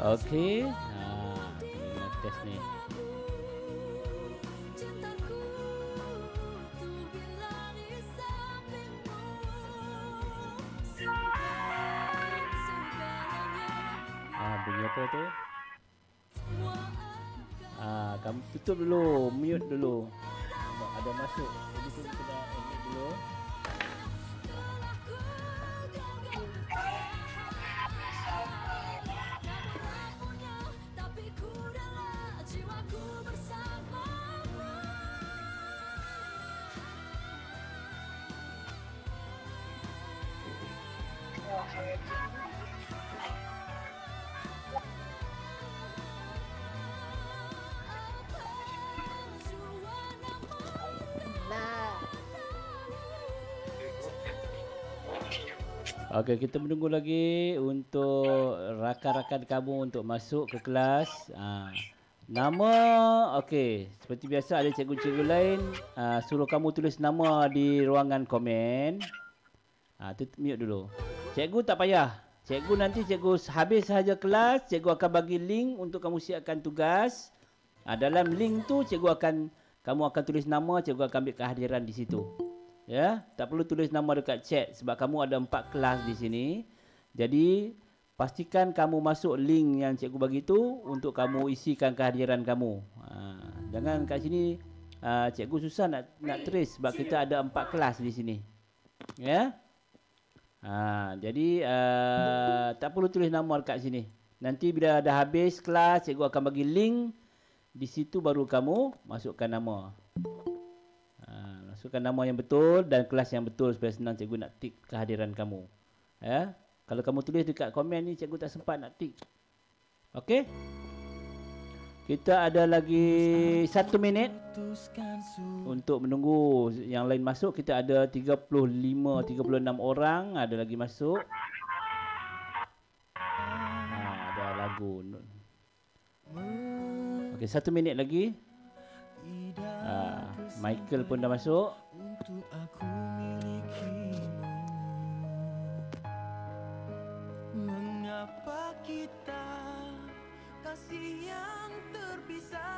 Okey. Ha, ah, kena hmm, test ni. Ah, bunyi tu? Ah, kamu tutup dulu, mute dulu. Ada masuk. Jadi kita kena mute dulu. Okey, kita menunggu lagi untuk rakan-rakan kamu untuk masuk ke kelas. Ah. Nama, okey. Seperti biasa ada cikgu-cikgu lain ah, suruh kamu tulis nama di ruangan komen. Ah, tu mute dulu. Cikgu tak payah. Cikgu nanti cikgu habis saja kelas, cikgu akan bagi link untuk kamu siapkan tugas. Ah, dalam link tu cikgu akan kamu akan tulis nama, cikgu akan ambil kehadiran di situ ya tak perlu tulis nama dekat chat sebab kamu ada empat kelas di sini jadi pastikan kamu masuk link yang cikgu bagi tu untuk kamu isikan kehadiran kamu ha, jangan kat sini ha, cikgu susah nak nak trace sebab kita ada empat kelas di sini ya ha, jadi uh, tak perlu tulis nama dekat sini nanti bila dah habis kelas cikgu akan bagi link di situ baru kamu masukkan nama masukkan nama yang betul dan kelas yang betul supaya senang cikgu nak tik kehadiran kamu. Ya. Kalau kamu tulis dekat komen ni cikgu tak sempat nak tik. Okey? Kita ada lagi satu minit untuk menunggu yang lain masuk. Kita ada 35, 36 orang ada lagi masuk. Ha, ada lagu. Okey, satu minit lagi. Ha. Michael pun dah masuk. Untuk aku milikimu. Mengapa kita kasih yang terpisah?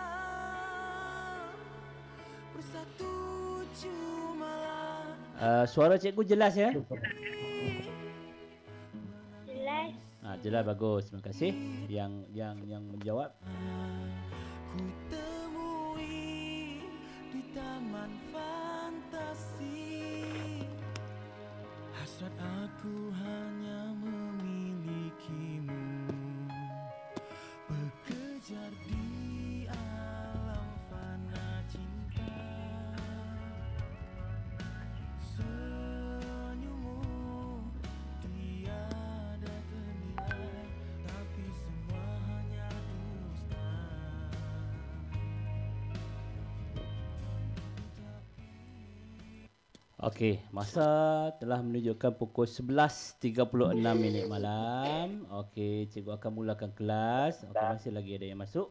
Bersatu cuma uh, suara cikgu jelas ya? Jelas. Ah, jelas bagus. Terima kasih yang yang yang menjawab taman fantasi Hasrat aku hanya Okey, masa telah menunjukkan pukul 11.36 minit malam. Okey, cikgu akan mulakan kelas. Okey, masih lagi ada yang masuk.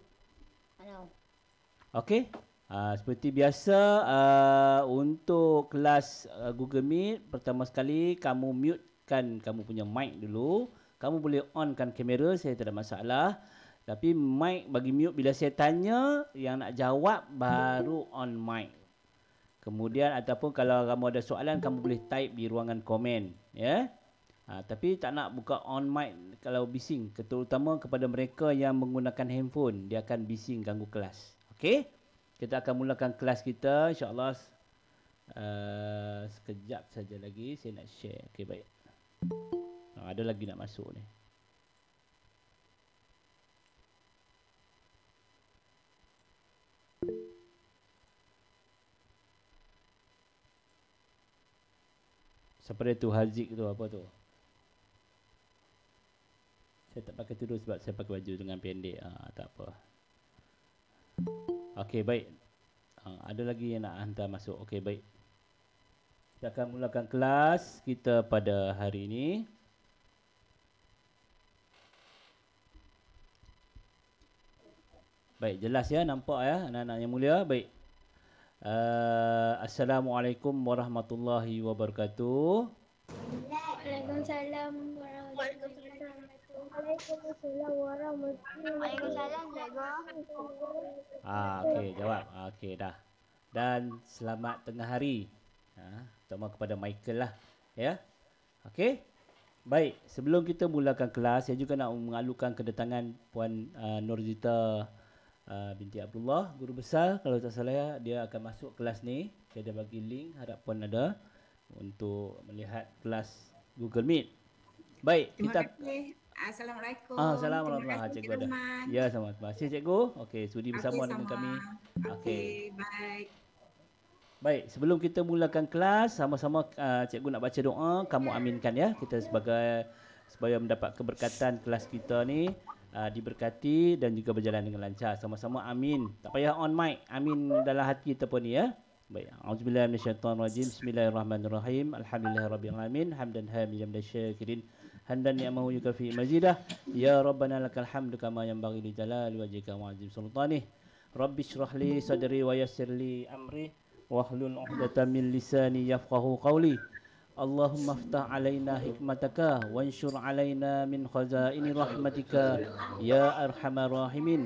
Okey. Uh, seperti biasa, uh, untuk kelas uh, Google Meet, pertama sekali kamu mutekan kamu punya mic dulu. Kamu boleh onkan kamera, saya tidak masalah. Tapi mic bagi mute bila saya tanya, yang nak jawab baru on mic. Kemudian ataupun kalau kamu ada soalan kamu boleh type di ruangan komen ya. Ha, tapi tak nak buka on mic kalau bising terutama kepada mereka yang menggunakan handphone dia akan bising ganggu kelas. Okey. Kita akan mulakan kelas kita insya-Allah uh, sekejap saja lagi saya nak share. Okey baik. Ha, ada lagi nak masuk ni. Seperti tu Haziq tu apa tu Saya tak pakai tudung sebab saya pakai baju dengan pendek ha, Tak apa Okey baik ha, Ada lagi yang nak hantar masuk Okey baik Kita akan mulakan kelas kita pada hari ini Baik jelas ya nampak ya anak-anak yang mulia baik Uh, Assalamualaikum warahmatullahi wabarakatuh. Waalaikumsalam warahmatullahi wabarakatuh. Waalaikumsalam Ah, okey, jawab. Ah, okey, dah. Dan selamat tengah hari. Ha, terutama kepada Michael lah. Ya. Yeah? Okey. Baik, sebelum kita mulakan kelas, saya juga nak mengalukan kedatangan puan uh, Nurzita uh, Ah, binti Abdullah guru besar kalau tak salah dia akan masuk kelas ni saya dah bagi link harap puan ada untuk melihat kelas Google Meet baik terima kita kasih. Assalamualaikum. Ah, Assalamualaikum. Terima kasih, Cikgu. ya, sama. Terima kasih, Cikgu. Okey, sudi bersama okay, dengan kami. Okey, okay, baik. Baik, sebelum kita mulakan kelas, sama-sama uh, cikgu nak baca doa, kamu aminkan ya. Kita sebagai supaya mendapat keberkatan kelas kita ni, uh, diberkati dan juga berjalan dengan lancar. Sama-sama amin. Tak payah on mic. Amin dalam hati kita pun ya. Baik. Auzubillahi minasyaitonirrajim. Bismillahirrahmanirrahim. Alhamdulillahirabbil alamin. Hamdan hamidan la ya syakirin. Handan ni'mahu ya yukafi mazidah. Ya rabbana lakal hamdu kama yanbaghi li jalali wajhika wa azim sultanih. Rabbi syrah li sadri wa yassir li amri. Wahlul 'uqdatam min lisani yafqahu qawli. اللهم افتح علينا حكمتك وانشر علينا من خزائن رحمتك يا ارحم الراحمين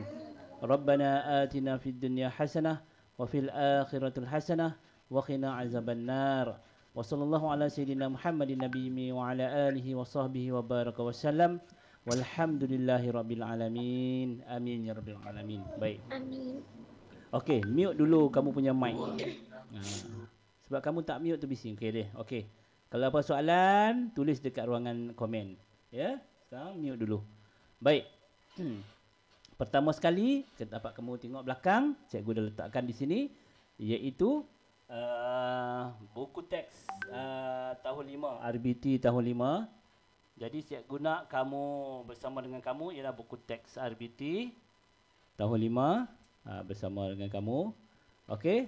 ربنا اتنا في الدنيا حسنه وفي الاخره الحسنه وقنا عذاب النار وصلى الله على سيدنا محمد النبي وعلى اله وصحبه وبارك وسلم والحمد لله رب العالمين امين يا رب العالمين باي امين اوكي ميوت dulu kamu punya mic sebab kamu tak mute tu bising okey deh okey kalau apa soalan, tulis dekat ruangan komen. Ya, sekarang mute dulu. Baik. Pertama sekali, kita dapat kamu tengok belakang. Cikgu dah letakkan di sini. Iaitu uh, buku teks uh, tahun 5. RBT tahun 5. Jadi cikgu nak kamu bersama dengan kamu ialah buku teks RBT tahun 5 uh, bersama dengan kamu. Okey.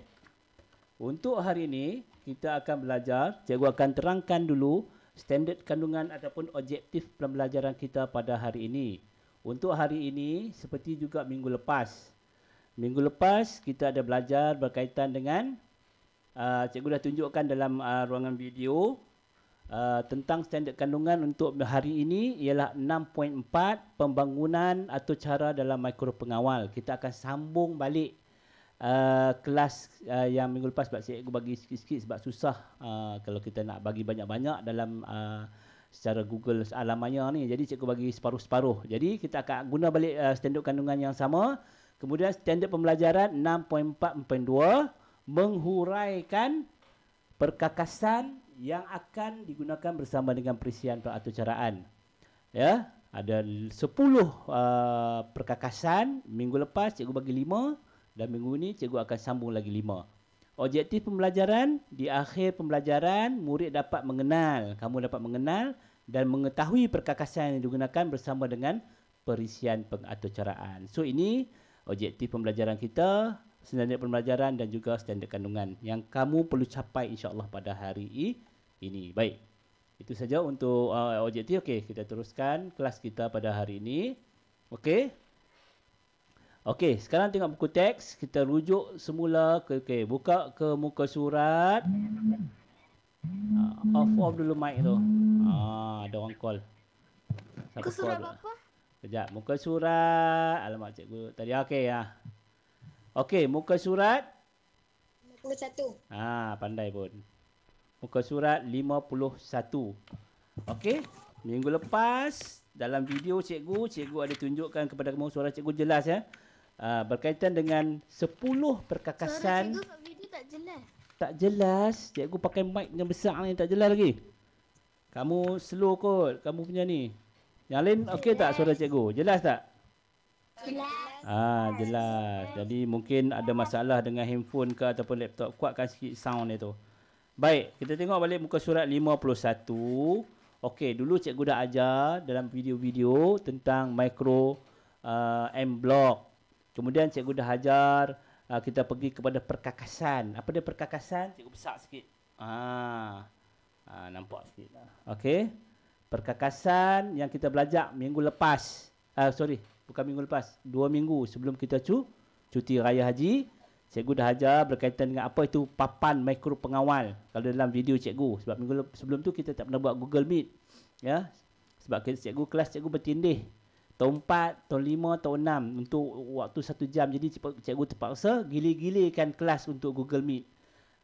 Untuk hari ini, kita akan belajar, cikgu akan terangkan dulu standard kandungan ataupun objektif pembelajaran kita pada hari ini. Untuk hari ini seperti juga minggu lepas. Minggu lepas kita ada belajar berkaitan dengan uh, cikgu dah tunjukkan dalam uh, ruangan video uh, tentang standard kandungan untuk hari ini ialah 6.4 pembangunan atau cara dalam mikro pengawal. Kita akan sambung balik Eh, kelas uh, yang minggu lepas sebab cikgu bagi sikit-sikit sebab susah uh, kalau kita nak bagi banyak-banyak dalam uh, secara Google alamanya ni. Jadi cikgu bagi separuh-separuh. Jadi kita akan guna balik uh, standard kandungan yang sama. Kemudian standard pembelajaran 6.4.2 menghuraikan perkakasan yang akan digunakan bersama dengan perisian peraturcaraan. Ya, ada 10 uh, perkakasan minggu lepas cikgu bagi dan minggu ini cikgu akan sambung lagi lima. Objektif pembelajaran, di akhir pembelajaran, murid dapat mengenal, kamu dapat mengenal dan mengetahui perkakasan yang digunakan bersama dengan perisian pengaturcaraan. So ini objektif pembelajaran kita, standard pembelajaran dan juga standard kandungan yang kamu perlu capai insyaAllah pada hari ini. Baik, itu saja untuk uh, objektif. Okey, kita teruskan kelas kita pada hari ini. Okey. Okey, sekarang tengok buku teks. Kita rujuk semula. Okey, buka ke muka surat. Uh, off off dulu mic tu. Ah, ada orang call. muka surat call? apa? Kejap, muka surat. Alamak cikgu tadi. Okey, ya. Ah. Okey, muka surat. 51. Ah, pandai pun. Muka surat 51. Okey, minggu lepas dalam video cikgu, cikgu ada tunjukkan kepada kamu suara cikgu jelas ya. Eh? uh, berkaitan dengan 10 perkakasan. Suara cikgu kat video tak jelas. Tak jelas. Cikgu pakai mic yang besar ni tak jelas lagi. Kamu slow kot. Kamu punya ni. Yang lain okey tak suara cikgu? Jelas tak? Jelas. Ah, jelas. Jadi mungkin ada masalah dengan handphone ke ataupun laptop. Kuatkan sikit sound dia tu. Baik, kita tengok balik muka surat 51. Okey, dulu cikgu dah ajar dalam video-video tentang micro uh, M block. Kemudian cikgu dah ajar uh, kita pergi kepada perkakasan. Apa dia perkakasan? Cikgu besar sikit. Ah. ah nampak sikit. Okey. Perkakasan yang kita belajar minggu lepas. Uh, sorry, bukan minggu lepas. Dua minggu sebelum kita cu cuti raya haji. Cikgu dah ajar berkaitan dengan apa itu papan mikro pengawal kalau dalam video cikgu sebab minggu sebelum tu kita tak pernah buat Google Meet ya sebab kita cikgu kelas cikgu bertindih tahun 4, tahun 5, tahun 6 untuk waktu satu jam. Jadi cikgu terpaksa gili-gilikan kelas untuk Google Meet.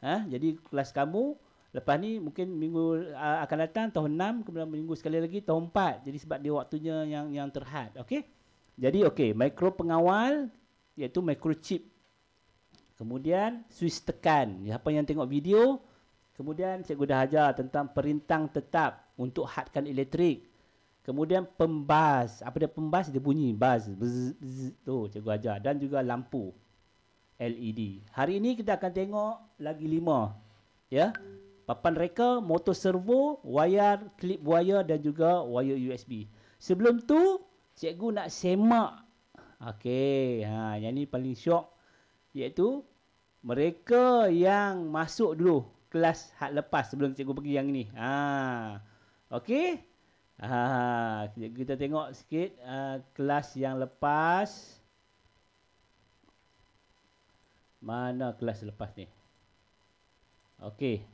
Ha? Jadi kelas kamu lepas ni mungkin minggu akan datang tahun 6 kemudian minggu sekali lagi tahun 4. Jadi sebab dia waktunya yang yang terhad. okay? Jadi okay, mikro pengawal iaitu microchip. Kemudian switch tekan. Siapa ya, yang tengok video Kemudian cikgu dah ajar tentang perintang tetap untuk hadkan elektrik. Kemudian pembas. Apa dia pembas? Dia bunyi bas. Tu cikgu ajar. Dan juga lampu. LED. Hari ini kita akan tengok lagi lima. Ya. Papan reka, motor servo, wayar, clip wire dan juga wire USB. Sebelum tu, cikgu nak semak. Okey. Ha, yang ni paling syok. Iaitu mereka yang masuk dulu kelas hak lepas sebelum cikgu pergi yang ni. Ha. Okey. Ha, ha, ha, kita tengok sikit uh, kelas yang lepas. Mana kelas lepas ni? Okey.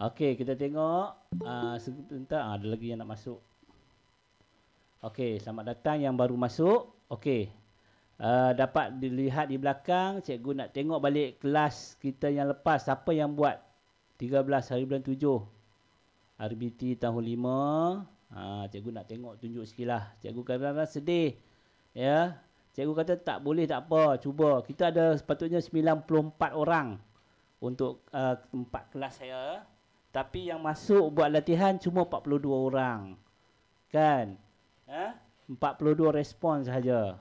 Okey, kita tengok uh, sebentar ada lagi yang nak masuk. Okey, selamat datang yang baru masuk. Okey. Uh, dapat dilihat di belakang, cikgu nak tengok balik kelas kita yang lepas siapa yang buat 13 hari bulan 7 RBT tahun 5. Ha, cikgu nak tengok tunjuk sikit lah. Cikgu kadang sedih. Ya. Cikgu kata tak boleh tak apa. Cuba. Kita ada sepatutnya 94 orang. Untuk uh, tempat uh, kelas saya. Tapi yang masuk buat latihan cuma 42 orang. Kan? Ha? 42 respon sahaja.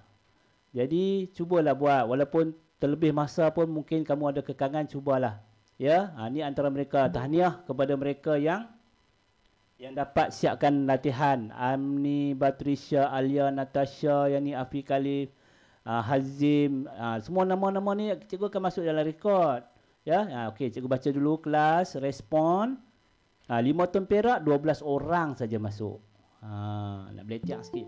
Jadi cubalah buat. Walaupun terlebih masa pun mungkin kamu ada kekangan cubalah. Ya. Ha, antara mereka. Tahniah kepada mereka yang yang dapat siapkan latihan Amni, Patricia, Alia, Natasha, Yani, Afi, Khalif, uh, Hazim uh, Semua nama-nama ni cikgu akan masuk dalam rekod Ya, yeah? uh, okay, cikgu baca dulu kelas, respon uh, Lima tahun perak, belas orang saja masuk uh, Nak beletak sikit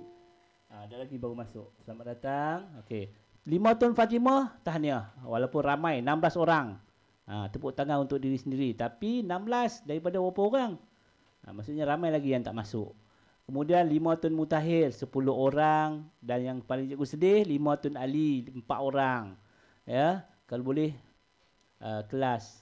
uh, Ada lagi baru masuk, selamat datang okay. Lima tahun Fatimah, tahniah Walaupun ramai, enam belas orang uh, Tepuk tangan untuk diri sendiri Tapi enam belas daripada berapa orang? ha, Maksudnya ramai lagi yang tak masuk Kemudian lima tun mutahir Sepuluh orang Dan yang paling cikgu sedih Lima tun ali Empat orang Ya Kalau boleh uh, Kelas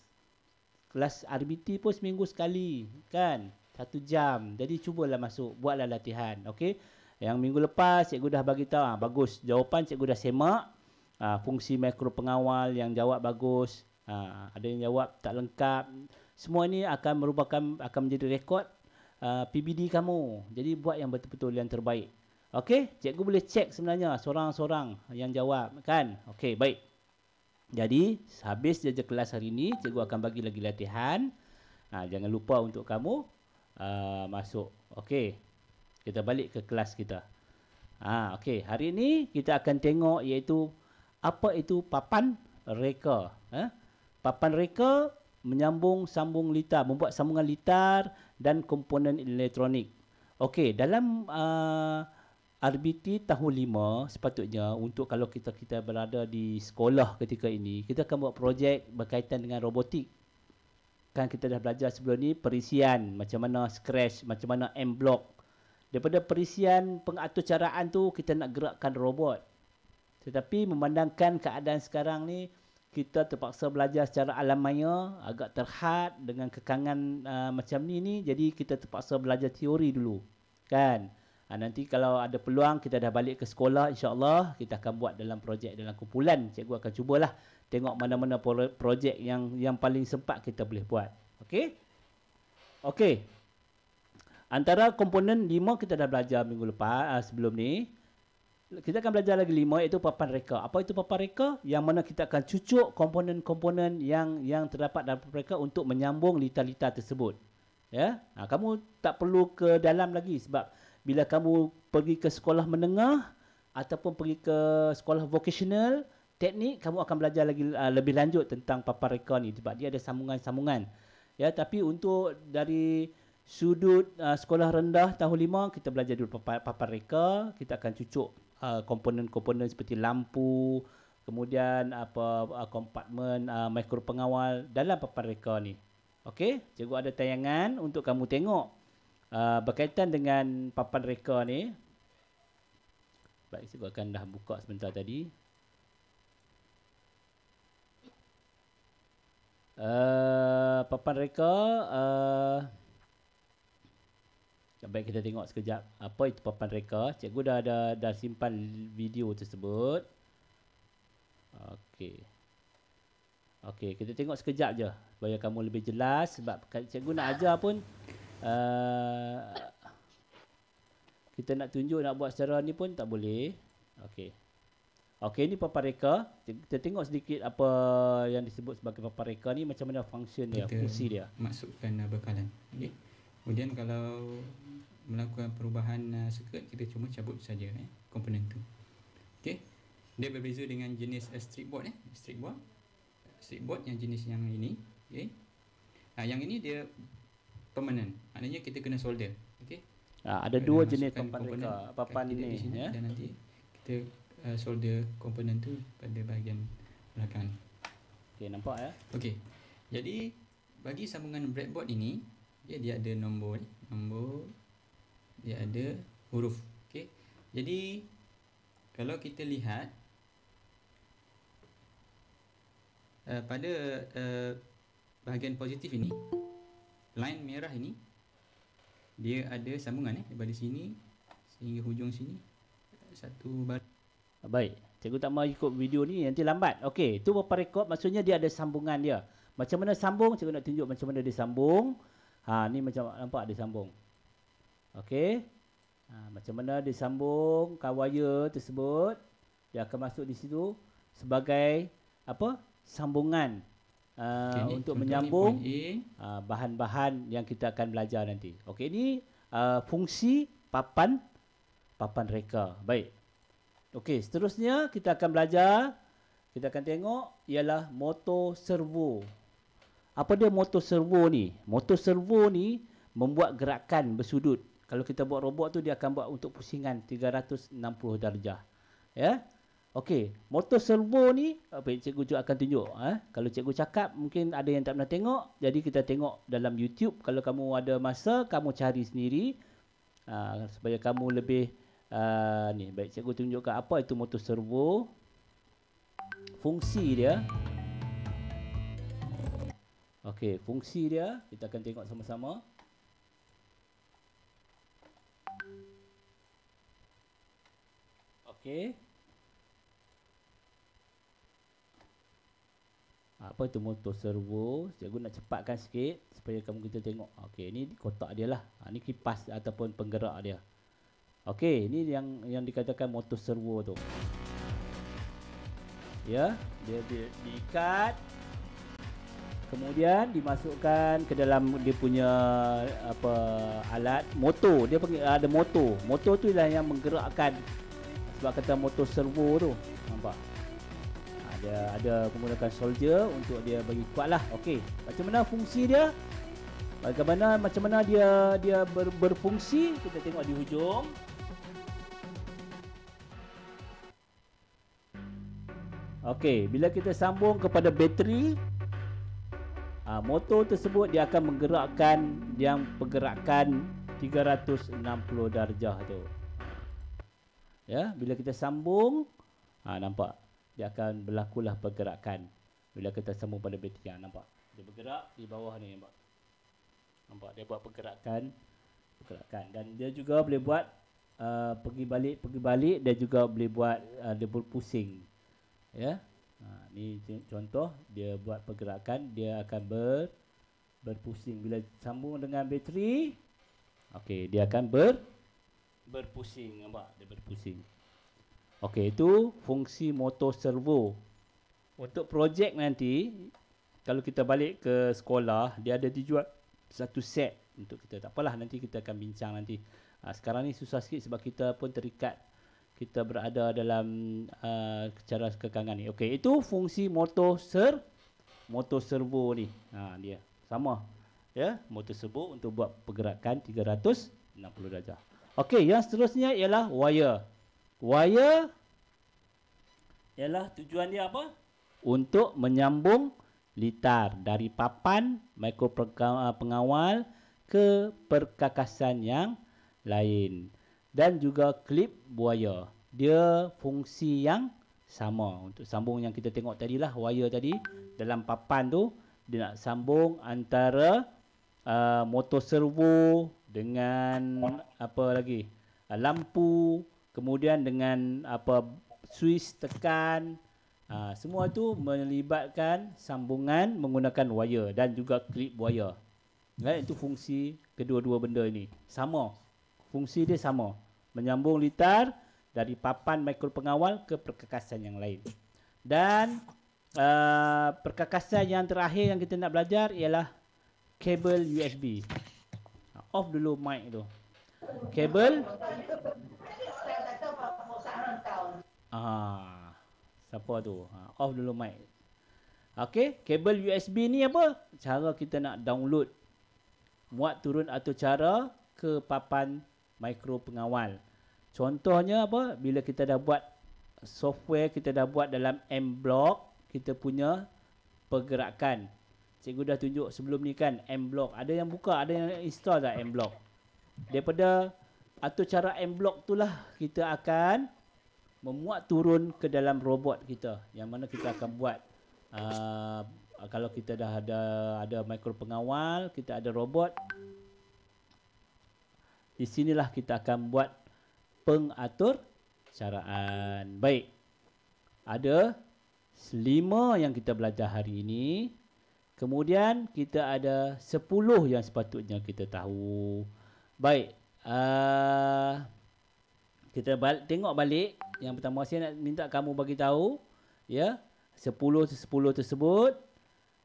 Kelas RBT pun seminggu sekali Kan Satu jam Jadi cubalah masuk Buatlah latihan Okey yang minggu lepas cikgu dah bagi tahu ha, bagus jawapan cikgu dah semak ha, fungsi makro pengawal yang jawab bagus ha, ada yang jawab tak lengkap semua ini akan merupakan akan menjadi rekod uh, PBD kamu. Jadi buat yang betul-betul yang terbaik. Okey, cikgu boleh cek sebenarnya seorang-seorang yang jawab kan. Okey, baik. Jadi habis je kelas hari ini, cikgu akan bagi lagi latihan. Nah, jangan lupa untuk kamu uh, masuk. Okey. Kita balik ke kelas kita. Ha, okey, hari ini kita akan tengok iaitu apa itu papan reka, eh? Papan reka menyambung sambung litar, membuat sambungan litar dan komponen elektronik. Okey, dalam uh, RBT tahun 5 sepatutnya untuk kalau kita kita berada di sekolah ketika ini, kita akan buat projek berkaitan dengan robotik. Kan kita dah belajar sebelum ni perisian, macam mana scratch, macam mana M block. Daripada perisian pengaturcaraan tu kita nak gerakkan robot. Tetapi memandangkan keadaan sekarang ni kita terpaksa belajar secara alamaya agak terhad dengan kekangan uh, macam ni ni jadi kita terpaksa belajar teori dulu kan ha, nanti kalau ada peluang kita dah balik ke sekolah insyaallah kita akan buat dalam projek dalam kumpulan cikgu akan cubalah tengok mana-mana projek yang yang paling sempat kita boleh buat okey okey antara komponen lima kita dah belajar minggu lepas uh, sebelum ni kita akan belajar lagi lima iaitu papan reka. Apa itu papan reka? Yang mana kita akan cucuk komponen-komponen yang yang terdapat dalam papan reka untuk menyambung lita-lita tersebut. Ya. Ha, kamu tak perlu ke dalam lagi sebab bila kamu pergi ke sekolah menengah ataupun pergi ke sekolah vocational teknik kamu akan belajar lagi uh, lebih lanjut tentang papan reka ni sebab dia ada sambungan-sambungan. Ya, tapi untuk dari sudut uh, sekolah rendah tahun lima kita belajar dulu papan papan reka, kita akan cucuk uh, komponen-komponen seperti lampu, kemudian apa uh, kompartmen uh, mikro pengawal dalam papan reka ni. Okey, cikgu ada tayangan untuk kamu tengok uh, berkaitan dengan papan reka ni. Baik, cikgu akan dah buka sebentar tadi. Uh, papan reka uh, Baik kita tengok sekejap apa itu papan reka. Cikgu dah ada dah simpan video tersebut. Okey. Okey, kita tengok sekejap je supaya kamu lebih jelas sebab cikgu nak ajar pun uh, kita nak tunjuk nak buat secara ni pun tak boleh. Okey. Okey, ini papan reka. Kita tengok sedikit apa yang disebut sebagai papan reka ni macam mana function dia, fungsi dia. Masukkan uh, bekalan. Okey. Kemudian kalau melakukan perubahan uh, circuit kita cuma cabut saja eh, komponen tu. Okey. Dia berbeza dengan jenis uh, strip board eh, strip board. Strip board yang jenis yang ini, okey. Nah, yang ini dia permanent. Maknanya kita kena solder, okey. Ah, ada kena dua jenis komponen papan ini ya. Dan nanti kita uh, solder komponen tu pada bahagian belakang. Okey, nampak ya. Okey. Jadi bagi sambungan breadboard ini, okay, dia ada nombor ni nombor dia ada huruf okey jadi kalau kita lihat uh, pada uh, bahagian positif ini line merah ini dia ada sambungan eh daripada sini sehingga hujung sini satu bar baik cikgu tak mau ikut video ni nanti lambat okey itu beberapa rekod maksudnya dia ada sambungan dia macam mana sambung cikgu nak tunjuk macam mana dia sambung Ha, ni macam nampak dia sambung. Okey. Ha, macam mana dia sambung kawaya tersebut. Dia akan masuk di situ sebagai apa sambungan uh, okay, untuk menyambung ha, bahan-bahan uh, yang kita akan belajar nanti. Okey, ini uh, ha, fungsi papan papan reka. Baik. Okey, seterusnya kita akan belajar kita akan tengok ialah motor servo apa dia motor servo ni? Motor servo ni membuat gerakan bersudut. Kalau kita buat robot tu dia akan buat untuk pusingan 360 darjah. Ya. Okey, motor servo ni apa cikgu cikgu akan tunjuk eh. Kalau cikgu cakap mungkin ada yang tak pernah tengok, jadi kita tengok dalam YouTube kalau kamu ada masa kamu cari sendiri uh, supaya kamu lebih uh, ni baik cikgu tunjukkan apa itu motor servo. Fungsi dia Okey, fungsi dia kita akan tengok sama-sama. Okey. Apa itu motor servo? Cikgu nak cepatkan sikit supaya kamu kita tengok. Okey, ini kotak dia lah. Ha, ini kipas ataupun penggerak dia. Okey, ini yang yang dikatakan motor servo tu. Ya, dia, dia diikat. Kemudian dimasukkan ke dalam dia punya apa alat motor. Dia panggil ada motor. Motor tu ialah yang menggerakkan sebab kata motor servo tu. Nampak. Ada ada menggunakan soldier untuk dia bagi kuat lah. Okey. Macam mana fungsi dia? Bagaimana macam mana dia dia ber, berfungsi? Kita tengok di hujung. Okey, bila kita sambung kepada bateri, uh, motor tersebut dia akan menggerakkan yang pergerakan 360 darjah tu. Ya, bila kita sambung, ha, nampak dia akan berlakulah pergerakan bila kita sambung pada bit yang ah, nampak. Dia bergerak di bawah ni nampak. Nampak dia buat pergerakan pergerakan dan dia juga boleh buat uh, pergi balik pergi balik Dan juga boleh buat uh, dia pusing. Ya ha, Ni contoh Dia buat pergerakan Dia akan ber berpusing Bila sambung dengan bateri Okey, dia akan ber berpusing nampak dia berpusing. Okey, itu fungsi motor servo. Untuk projek nanti kalau kita balik ke sekolah, dia ada dijual satu set untuk kita. Tak apalah nanti kita akan bincang nanti. Ha, sekarang ni susah sikit sebab kita pun terikat kita berada dalam uh, cara kekangan ni. Okey, itu fungsi motor ser motor servo ni. Ha dia. Sama. Ya, motor servo untuk buat pergerakan 360 darjah. Okey, yang seterusnya ialah wire. Wire ialah tujuan dia apa? Untuk menyambung litar dari papan mikro pengawal ke perkakasan yang lain dan juga klip buaya. Dia fungsi yang sama untuk sambung yang kita tengok tadi lah wire tadi dalam papan tu dia nak sambung antara uh, motor servo dengan apa lagi uh, lampu kemudian dengan apa switch tekan uh, semua tu melibatkan sambungan menggunakan wire dan juga clip wire right, itu fungsi kedua-dua benda ini sama fungsi dia sama menyambung litar dari papan mikro pengawal ke perkakasan yang lain dan uh, perkakasan yang terakhir yang kita nak belajar ialah kabel USB off dulu mic tu kabel ah siapa tu ah, off dulu mic Okey, kabel USB ni apa? Cara kita nak download muat turun atau cara ke papan mikro pengawal. Contohnya apa? Bila kita dah buat software kita dah buat dalam M block, kita punya pergerakan. Cikgu dah tunjuk sebelum ni kan M block. Ada yang buka, ada yang install dah M block. Daripada atau cara M block itulah kita akan memuat turun ke dalam robot kita yang mana kita akan buat uh, kalau kita dah ada ada mikro pengawal, kita ada robot, di sinilah kita akan buat pengatur caraan. Baik. Ada lima yang kita belajar hari ini. Kemudian kita ada sepuluh yang sepatutnya kita tahu. Baik. Uh, kita bal- tengok balik. Yang pertama saya nak minta kamu bagi tahu. Ya. Sepuluh-sepuluh tersebut.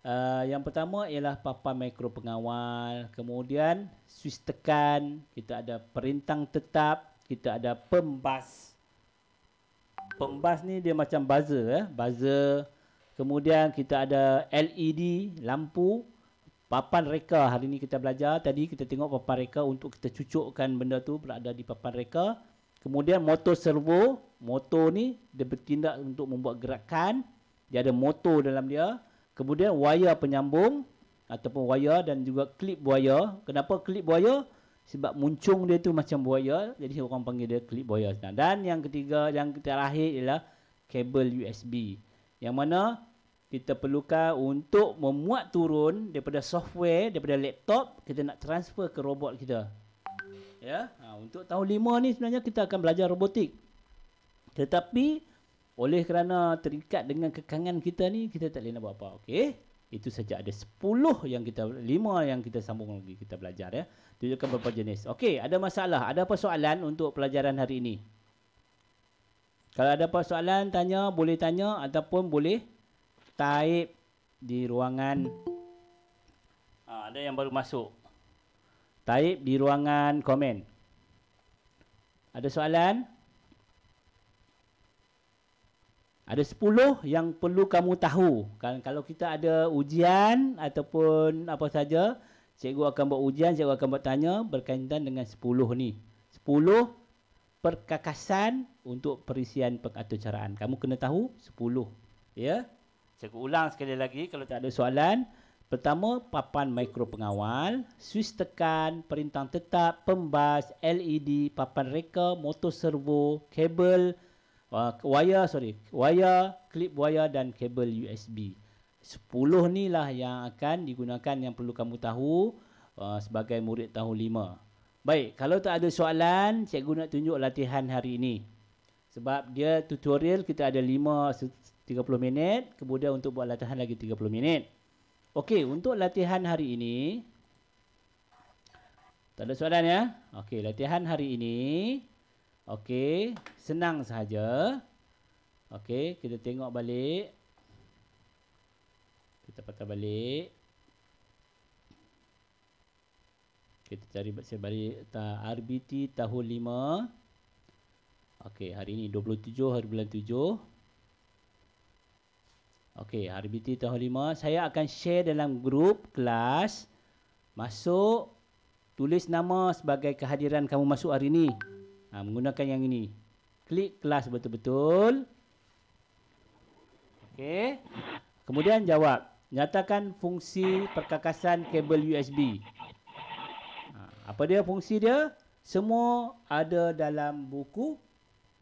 Uh, yang pertama ialah papan mikro pengawal, kemudian swiss tekan, kita ada perintang tetap, kita ada pembas. Pembas ni dia macam buzzer eh, buzzer. Kemudian kita ada LED lampu papan reka. Hari ni kita belajar, tadi kita tengok papan reka untuk kita cucukkan benda tu berada di papan reka. Kemudian motor servo, motor ni dia bertindak untuk membuat gerakan. Dia ada motor dalam dia. Kemudian wayar penyambung ataupun wayar dan juga klip buaya. Kenapa klip buaya? Sebab muncung dia tu macam buaya. Jadi orang panggil dia klip buaya. Dan yang ketiga, yang terakhir ialah kabel USB. Yang mana kita perlukan untuk memuat turun daripada software, daripada laptop, kita nak transfer ke robot kita. Ya, ha, untuk tahun lima ni sebenarnya kita akan belajar robotik. Tetapi oleh kerana terikat dengan kekangan kita ni Kita tak boleh nak buat apa Okey Itu saja ada 10 yang kita 5 yang kita sambung lagi Kita belajar ya Tunjukkan beberapa jenis Okey ada masalah Ada apa soalan untuk pelajaran hari ini Kalau ada apa soalan Tanya boleh tanya Ataupun boleh Type di ruangan ha, Ada yang baru masuk Type di ruangan komen Ada soalan? Ada sepuluh yang perlu kamu tahu. Kan kalau kita ada ujian ataupun apa saja, cikgu akan buat ujian, cikgu akan buat tanya berkaitan dengan sepuluh ni. Sepuluh perkakasan untuk perisian pengaturcaraan. Kamu kena tahu sepuluh. Ya. Cikgu ulang sekali lagi kalau tak ada soalan. Pertama, papan mikro pengawal, suis tekan, perintang tetap, pembas, LED, papan reka, motor servo, kabel, uh, wire sorry wire clip wire dan kabel USB 10 ni lah yang akan digunakan yang perlu kamu tahu uh, sebagai murid tahun 5 baik kalau tak ada soalan cikgu nak tunjuk latihan hari ini sebab dia tutorial kita ada 5 30 minit kemudian untuk buat latihan lagi 30 minit okey untuk latihan hari ini tak ada soalan ya okey latihan hari ini Okey, senang sahaja. Okey, kita tengok balik. Kita patah balik. Kita cari saya balik ta, RBT tahun 5. Okey, hari ini 27 hari bulan 7. Okey, RBT tahun 5. Saya akan share dalam grup kelas. Masuk. Tulis nama sebagai kehadiran kamu masuk hari ini ha, Menggunakan yang ini Klik kelas betul-betul Okey Kemudian jawab Nyatakan fungsi perkakasan kabel USB ha, Apa dia fungsi dia? Semua ada dalam buku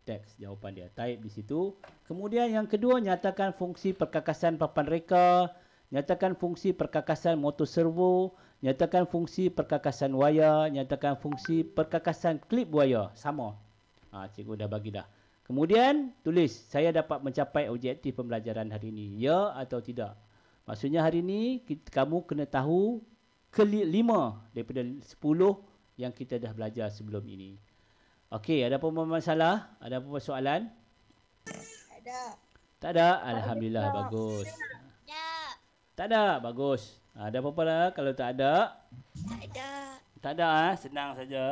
teks jawapan dia type di situ kemudian yang kedua nyatakan fungsi perkakasan papan reka nyatakan fungsi perkakasan motor servo, nyatakan fungsi perkakasan wayar, nyatakan fungsi perkakasan klip wayar. Sama. Ha, cikgu dah bagi dah. Kemudian, tulis saya dapat mencapai objektif pembelajaran hari ini. Ya atau tidak. Maksudnya hari ini, kita, kamu kena tahu kelima daripada sepuluh yang kita dah belajar sebelum ini. Okey, ada apa-apa masalah? Ada apa-apa soalan? Tak ada. Tak ada? Alhamdulillah, bagus. bagus. Tak ada. Bagus. Ah, ada apa-apa lah kalau tak ada? Tak ada. Tak ada eh? Senang saja.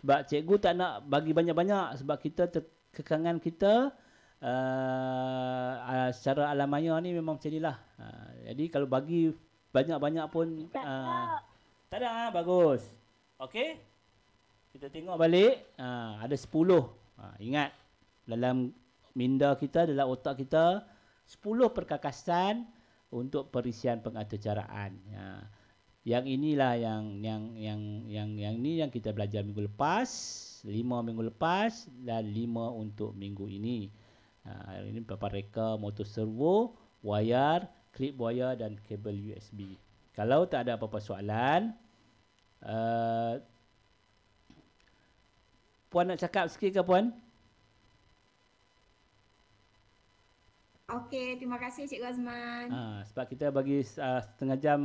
Sebab cikgu tak nak bagi banyak-banyak sebab kita kekangan kita uh, uh, secara alam maya ni memang macam inilah. Uh, jadi kalau bagi banyak-banyak pun tak, uh, tak ada. Eh? Bagus. Okey. Kita tengok balik. Uh, ada sepuluh. ingat dalam minda kita, dalam otak kita sepuluh perkakasan untuk perisian pengacaraan. Ya. Yang inilah yang yang yang yang yang ini yang kita belajar minggu lepas, lima minggu lepas dan lima untuk minggu ini. Ha, ini beberapa reka motor servo, wayar, clip wayar dan kabel USB. Kalau tak ada apa-apa soalan, uh, puan nak cakap sikit ke puan? Okey, terima kasih Cik Azman. Ha, sebab kita bagi uh, setengah jam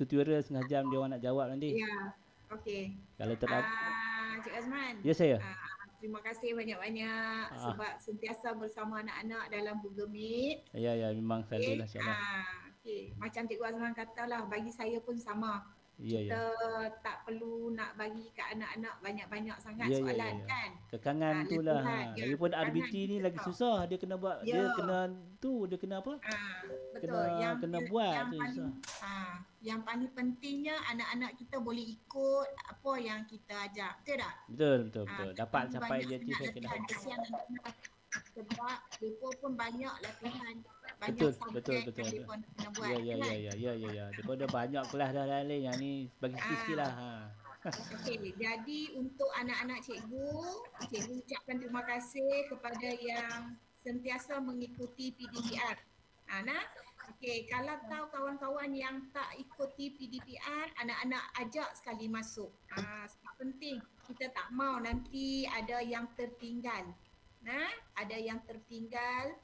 tutorial, setengah jam dia orang nak jawab nanti. Ya, okey. Kalau terlalu... Uh, ah, Cik Azman. Ya, yes, saya. Uh, terima kasih banyak-banyak ha. sebab sentiasa bersama anak-anak dalam Google Meet. Ya, ya, memang selalu okay. lah. Uh, okey, macam Cik kata lah, bagi saya pun sama. Yeah, ya. kita yeah. tak perlu nak bagi ke anak-anak banyak-banyak sangat yeah, ya, soalan yeah, yeah. kan. Kekangan ha, lah. Ha. Ya, Lagipun RBT ni lagi susah. Dia kena buat yeah. dia ya. kena tu, dia kena apa? Ha, betul. Kena yang kena dia, buat yang tu paling, susah. Ha, yang paling pentingnya anak-anak kita boleh ikut apa yang kita ajak. Betul tak? Betul betul ha, betul. Dapat capai dia tu kena. Sebab depa pun banyak latihan banyak betul, betul, betul, betul. kena buat. Ya, ya, kan? ya, ya, ya, ya, ya. ya, ya. ada banyak kelas dah lain yang ni bagi sikit-sikit lah. Ha. Okey, jadi untuk anak-anak cikgu, cikgu ucapkan terima kasih kepada yang sentiasa mengikuti PDPR. Anak, ha, okay. kalau tahu kawan-kawan yang tak ikuti PDPR, anak-anak ajak sekali masuk. Ha, penting. Kita tak mau nanti ada yang tertinggal. Nah, ha? ada yang tertinggal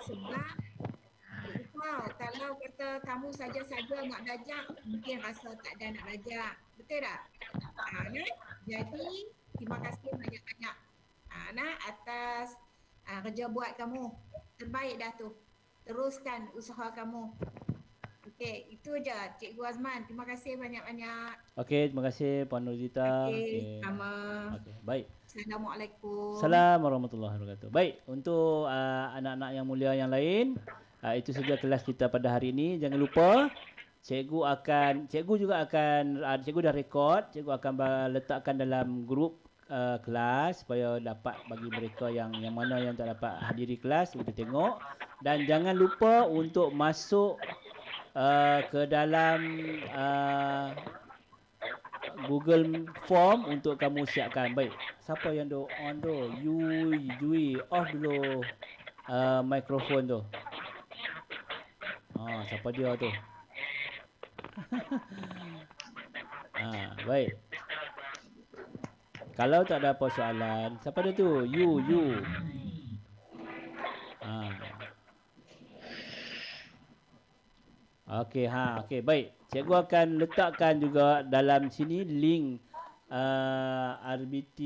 sebab kau kalau kata kamu saja-saja nak belajar mungkin rasa tak ada nak belajar betul tak uh, ah, nah? jadi terima kasih banyak-banyak anak ah, atas uh, kerja buat kamu terbaik dah tu teruskan usaha kamu Okey, itu aja Cik Azman. Terima kasih banyak-banyak. Okey, terima kasih Puan Nurzita. Okey, okay. sama. Okey, baik. Assalamualaikum. Salam warahmatullahi wabarakatuh. Baik, untuk uh, anak-anak yang mulia yang lain, uh, itu saja kelas kita pada hari ini. Jangan lupa cikgu akan cikgu juga akan uh, cikgu dah rekod, cikgu akan letakkan dalam grup uh, kelas supaya dapat bagi mereka yang yang mana yang tak dapat hadiri kelas untuk tengok dan jangan lupa untuk masuk uh, ke dalam uh, Google form untuk kamu siapkan. Baik. Siapa yang do on tu? You, Jui, off dulu uh, microphone tu. Ha, ah, siapa dia tu? ha, ah, baik. Kalau tak ada apa soalan, siapa dia tu? You, you. Ha, ah, Okey ha okey baik. Cikgu akan letakkan juga dalam sini link uh, RBT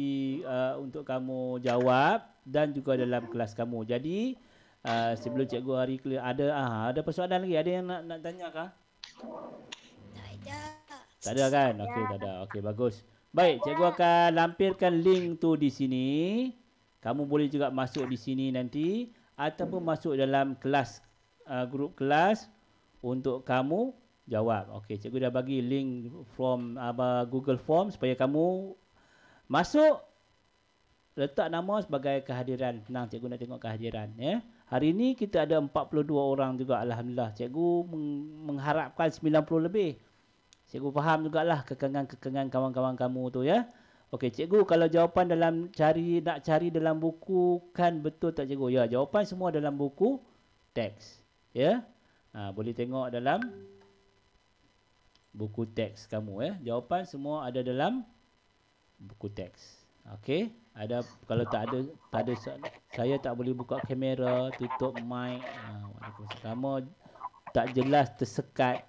uh, untuk kamu jawab dan juga dalam kelas kamu. Jadi uh, sebelum cikgu hari clear ada uh, ada persoalan lagi ada yang nak nak tanya kah? Tak ada. Tak ada kan? Okey tak ada. Okey bagus. Baik, cikgu akan lampirkan link tu di sini. Kamu boleh juga masuk di sini nanti ataupun masuk dalam kelas uh, grup kelas untuk kamu jawab. Okey, cikgu dah bagi link from apa Google Form supaya kamu masuk letak nama sebagai kehadiran. Senang cikgu nak tengok kehadiran ya. Hari ini kita ada 42 orang juga alhamdulillah. Cikgu mengharapkan 90 lebih. Cikgu faham jugalah kekangan-kekangan kawan-kawan kamu tu ya. Okey, cikgu kalau jawapan dalam cari nak cari dalam buku kan betul tak cikgu? Ya, jawapan semua dalam buku teks. Ya. Yeah? ha, Boleh tengok dalam Buku teks kamu eh. Jawapan semua ada dalam Buku teks Okey ada kalau tak ada tak ada saya tak boleh buka kamera tutup mic ha, pertama tak jelas tersekat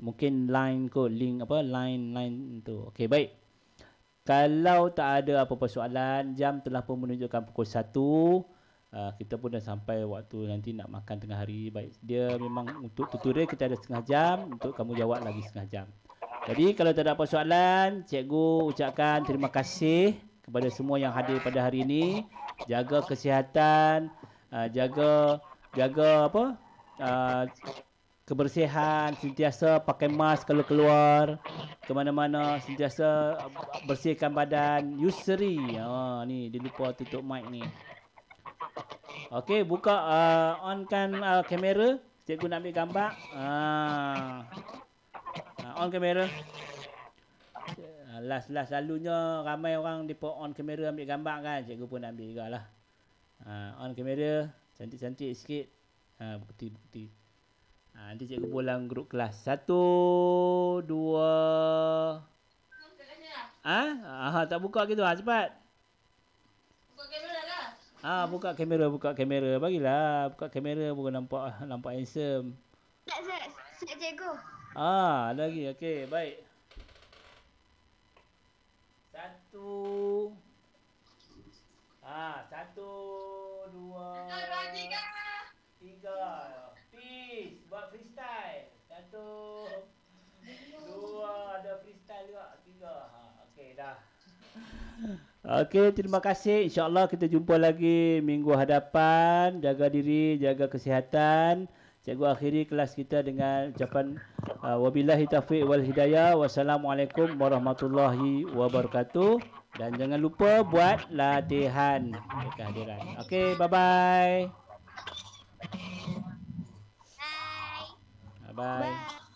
mungkin line ko link apa line line tu okey baik kalau tak ada apa-apa soalan jam telah pun menunjukkan pukul uh, kita pun dah sampai waktu nanti nak makan tengah hari baik dia memang untuk tutorial kita ada setengah jam untuk kamu jawab lagi setengah jam jadi kalau tak ada apa soalan cikgu ucapkan terima kasih kepada semua yang hadir pada hari ini jaga kesihatan uh, jaga jaga apa uh, kebersihan sentiasa pakai mask kalau keluar ke mana-mana sentiasa bersihkan badan Yusri oh, ni dia lupa tutup mic ni Okey, buka uh, onkan uh, kamera. Cikgu nak ambil gambar. Ah. Uh, on kamera. Uh, last last selalunya ramai orang depa on kamera ambil gambar kan. Cikgu pun ambil jugalah. Uh, on kamera. Cantik-cantik sikit. Ha, uh, bukti-bukti. Ha, ah, nanti cikgu pulang grup kelas. Satu, dua... Ha? Aha, tak buka gitu lah. Cepat. Ah, buka kamera, buka kamera. Bagilah, buka kamera bukan nampak nampak handsome. Tak, saya saya cikgu. Ah, lagi. Okey, baik. Satu. Ah, satu, dua. Satu, tiga. Tiga. Peace. Buat freestyle. Satu. Dua. Ada freestyle juga. Tiga. Ha, okey, dah. Okey, terima kasih. InsyaAllah kita jumpa lagi minggu hadapan. Jaga diri, jaga kesihatan. Cikgu akhiri kelas kita dengan ucapan uh, Wabilahi taufiq wal hidayah Wassalamualaikum warahmatullahi wabarakatuh Dan jangan lupa buat latihan kehadiran Okey, bye-bye Bye Bye-bye